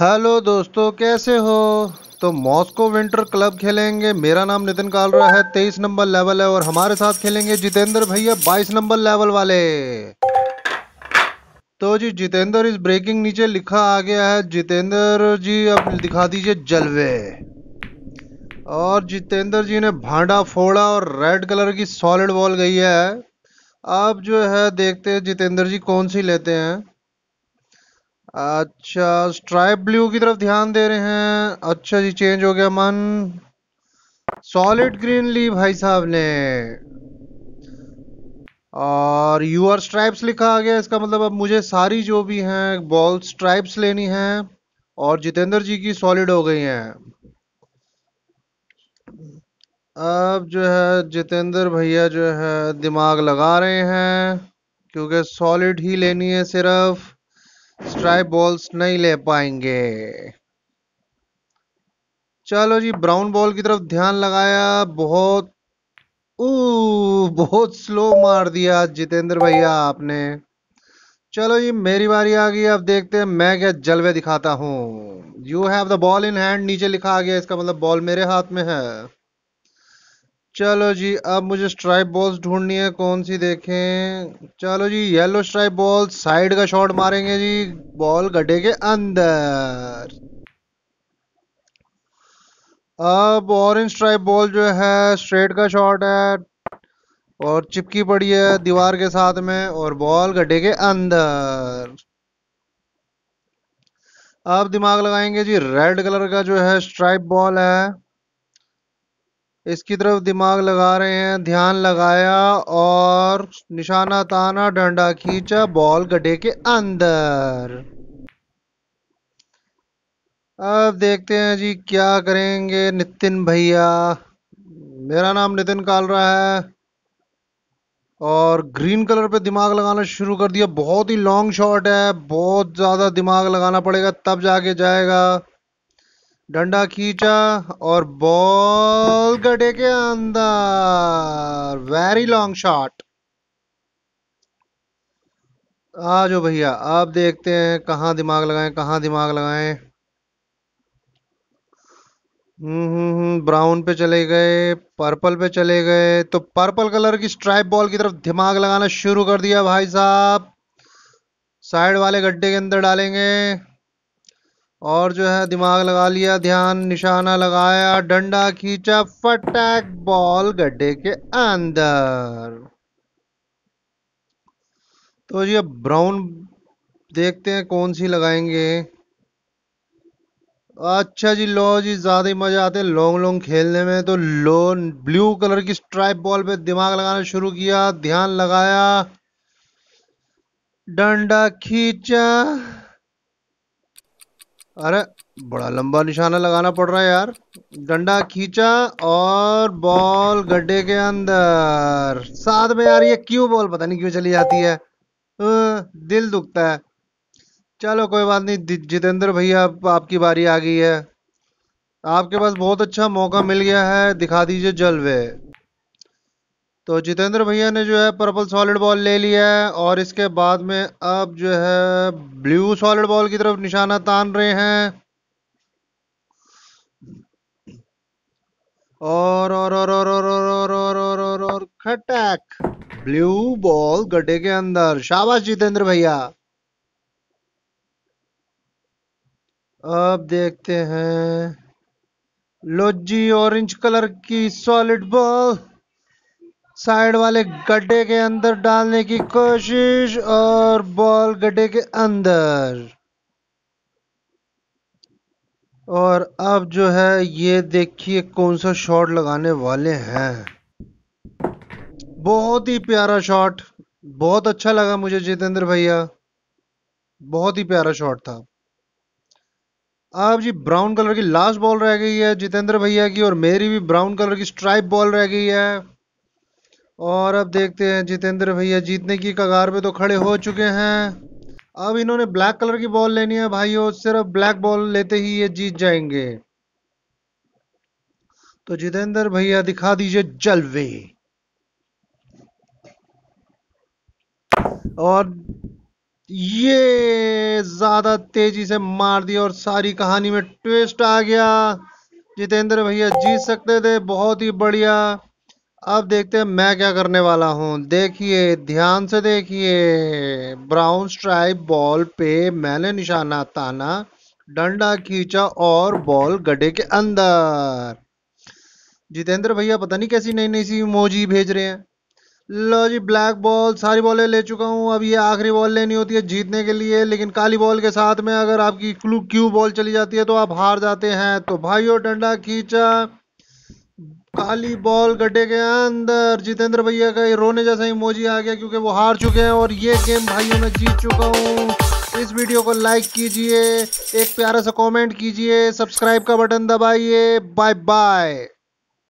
hello दोस्तों कैसे हो तो मॉस्को विंटर क्लब खेलेंगे मेरा नाम नितिन कालरा है तेईस नंबर लेवल है और हमारे साथ खेलेंगे जितेंद्र भैया बाईस नंबर लेवल वाले तो जी जितेंद्र इस ब्रेकिंग नीचे लिखा आ गया है जितेंद्र जी अब दिखा दीजिए जलवे और जितेंद्र जी ने भांडा फोड़ा और रेड कलर की सॉलिड बॉल गई है अब जो है देखते हैं जितेंद्र जी कौन सी लेते हैं अच्छा स्ट्राइप ब्लू की तरफ ध्यान दे रहे हैं अच्छा जी चेंज हो गया मन सॉलिड ग्रीन ली भाई साहब ने और यूआर स्ट्राइप्स लिखा आ गया इसका मतलब अब मुझे सारी जो भी हैं बॉल स्ट्राइप्स लेनी है और जितेंद्र जी की सॉलिड हो गई हैं अब जो है जितेंद्र भैया जो है दिमाग लगा रहे हैं क्योंकि सॉलिड ही लेनी है सिर्फ स्ट्राइप बॉल्स नहीं ले पाएंगे चलो जी ब्राउन बॉल की तरफ ध्यान लगाया बहुत ओ बहुत स्लो मार दिया जितेंद्र भैया आपने चलो जी मेरी बारी आ गई अब देखते हैं मैं क्या जलवे दिखाता हूँ you have the ball in hand नीचे लिखा आ गया इसका मतलब बॉल मेरे हाथ में है चलो जी अब मुझे स्ट्राइप बॉल्स ढूंढनी है कौन सी देखें चलो जी येलो स्ट्राइप बॉल साइड का शॉट मारेंगे जी बॉल गड्ढे के अंदर अब ऑरेंज स्ट्राइप बॉल जो है स्ट्रेट का शॉट है और चिपकी पड़ी है दीवार के साथ में और बॉल गड्ढे के अंदर अब दिमाग लगाएंगे जी रेड कलर का जो है स्ट्राइप बॉल है इसकी तरफ दिमाग लगा रहे हैं ध्यान लगाया और निशाना ताना डंडा खींचा बॉल गड्ढे के अंदर अब देखते हैं जी क्या करेंगे नितिन भैया मेरा नाम नितिन कालरा है और ग्रीन कलर पे दिमाग लगाना शुरू कर दिया बहुत ही लॉन्ग शॉट है बहुत ज़्यादा दिमाग लगाना पड़ेगा तब जाके जाएगा डंडा खींचा और बॉल गड्ढे के अंदर वेरी लॉन्ग शॉट आ जाओ भैया आप देखते हैं कहाँ दिमाग लगाएं कहाँ दिमाग लगाएं हम्म ब्राउन हम्म, हम्म, पे चले गए पर्पल पे चले गए तो पर्पल कलर की स्ट्राइप बॉल की तरफ दिमाग लगाना शुरू कर दिया भाई साहब साइड वाले गड्ढे के अंदर डालेंगे और जो है दिमाग लगा लिया ध्यान निशाना लगाया डंडा खींचा फटैक बॉल गड्ढे के अंदर तो ये ब्राउन देखते हैं कौन सी लगाएंगे अच्छा जी लो जी ज़्यादा ही मज़ा आते हैं लॉन्ग लॉन्ग खेलने में तो लो ब्लू कलर की स्ट्राइप बॉल पे दिमाग लगाना शुरू किया ध्यान लगाया डंडा खींचा अरे बड़ा लंबा निशाना लगाना पड़ रहा है यार डंडा खींचा और बॉल गड्ढे के अंदर साथ में यार ये क्यों बॉल पता नहीं क्यों चली जाती है दिल दुखता है चलो कोई बात नहीं जितेंद्र भैया आप, आपकी बारी आ गई है आपके पास बहुत अच्छा मौका मिल गया है दिखा दीजिए जलवे तो जितेंद्र भैया ने जो है पर्पल सॉलिड बॉल ले लिया है और इसके बाद में अब जो है ब्लू सॉलिड बॉल की तरफ निशाना तान रहे हैं और और और और और और और और और और और खटैक ब्लू बॉल गड्ढे के अंदर शाबाश जितेंद्र भैया अब देखते हैं लोजी ऑरेंज कलर की सॉलिड बॉल साइड वाले गड्ढे के अंदर डालने की कोशिश और बॉल गड्ढे के अंदर और अब जो है ये देखिए कौन सा शॉट लगाने वाले हैं बहुत ही प्यारा शॉट बहुत अच्छा लगा मुझे जितेंद्र भैया बहुत ही प्यारा शॉट था अब जी ब्राउन कलर की लास्ट बॉल रह गई है जितेंद्र भैया की और मेरी भी ब्राउन कलर की स्ट्राइप बॉल रह गई है और अब देखते हैं जितेंद्र भैया जीतने की कगार पे तो खड़े हो चुके हैं अब इन्होंने ब्लैक कलर की बॉल लेनी है भाइयों सिर्फ ब्लैक बॉल लेते ही ये जीत जाएंगे तो जितेंद्र भैया दिखा दीजिए जलवे और ये ज्यादा तेजी से मार दिया और सारी कहानी में ट्विस्ट आ गया जितेंद्र भैया जीत सकते थे बहुत ही बढ़िया अब देखते हैं मैं क्या करने वाला हूँ देखिए ध्यान से देखिए ब्राउन स्ट्राइप बॉल पे मैंने निशाना ताना डंडा खींचा और बॉल गड्ढे के अंदर जितेंद्र भैया पता नहीं कैसी नई नई सी मोजी भेज रहे हैं लो जी ब्लैक बॉल सारी बॉलें ले चुका हूँ अब ये आखिरी बॉल लेनी होती है जीतने के लिए लेकिन काली बॉल के साथ में अगर आपकी क्लू क्यू बॉल चली जाती है तो आप हार जाते हैं तो भाइयों डंडा खींचा काली बॉल गड्ढे के अंदर जितेंद्र भैया का ये रोने जैसा इमोजी आ गया क्योंकि वो हार चुके हैं और ये गेम भाइयों में जीत चुका हूँ इस वीडियो को लाइक कीजिए एक प्यारा सा कमेंट कीजिए सब्सक्राइब का बटन दबाइए बाय बाय